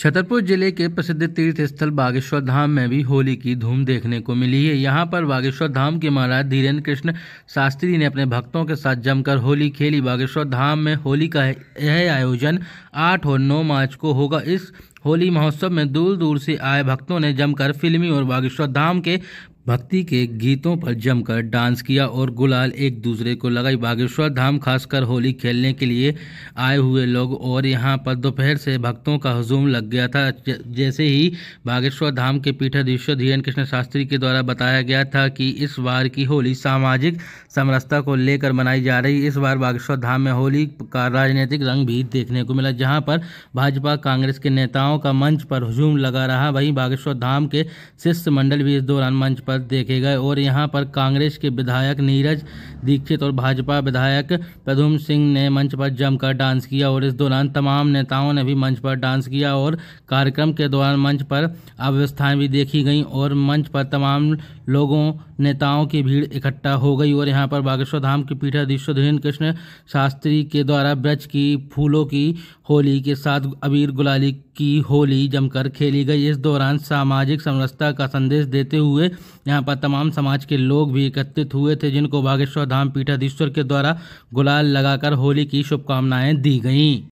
छतरपुर जिले के प्रसिद्ध तीर्थ स्थल बागेश्वर धाम में भी होली की धूम देखने को मिली है यहाँ पर बागेश्वर धाम के महाराज धीरेन्द्र कृष्ण शास्त्री ने अपने भक्तों के साथ जमकर होली खेली बागेश्वर धाम में होली का यह आयोजन 8 और 9 मार्च को होगा इस होली महोत्सव में दूर दूर से आए भक्तों ने जमकर फिल्मी और बागेश्वर धाम के भक्ति के गीतों पर जमकर डांस किया और गुलाल एक दूसरे को लगाई बागेश्वर धाम खासकर होली खेलने के लिए आए हुए लोग और यहाँ पर दोपहर से भक्तों का हजूम लग गया था जैसे ही बागेश्वर धाम के पीठाधीश्वर धीरन कृष्ण शास्त्री के द्वारा बताया गया था कि इस बार की होली सामाजिक समरसता को लेकर मनाई जा रही इस बार बागेश्वर धाम में होली का राजनीतिक रंग भी देखने को मिला जहाँ पर भाजपा कांग्रेस के नेताओं का मंच पर हजूम लगा रहा वहीं बागेश्वर धाम के शिष्य मंडल भी इस दौरान मंच पर तक देखे गए और यहाँ पर कांग्रेस के विधायक नीरज दीक्षित और भाजपा विधायक प्रधुम सिंह ने मंच पर जमकर डांस किया और इस दौरान तमाम नेताओं ने भी मंच पर डांस किया और कार्यक्रम के दौरान मंच पर अव्यवस्थाएँ भी देखी गई और मंच पर तमाम लोगों नेताओं की भीड़ इकट्ठा हो गई और यहाँ पर बागेश्वर धाम की पीठाधीश धीरेन्द्र कृष्ण शास्त्री के द्वारा ब्रज की फूलों की होली के साथ अबीर गुलाली की होली जमकर खेली गई इस दौरान सामाजिक समरसता का संदेश देते हुए यहाँ पर तमाम समाज के लोग भी एकत्रित हुए थे जिनको बागेश्वर धाम पीठाधीश्वर के द्वारा गुलाल लगाकर होली की शुभकामनाएं दी गईं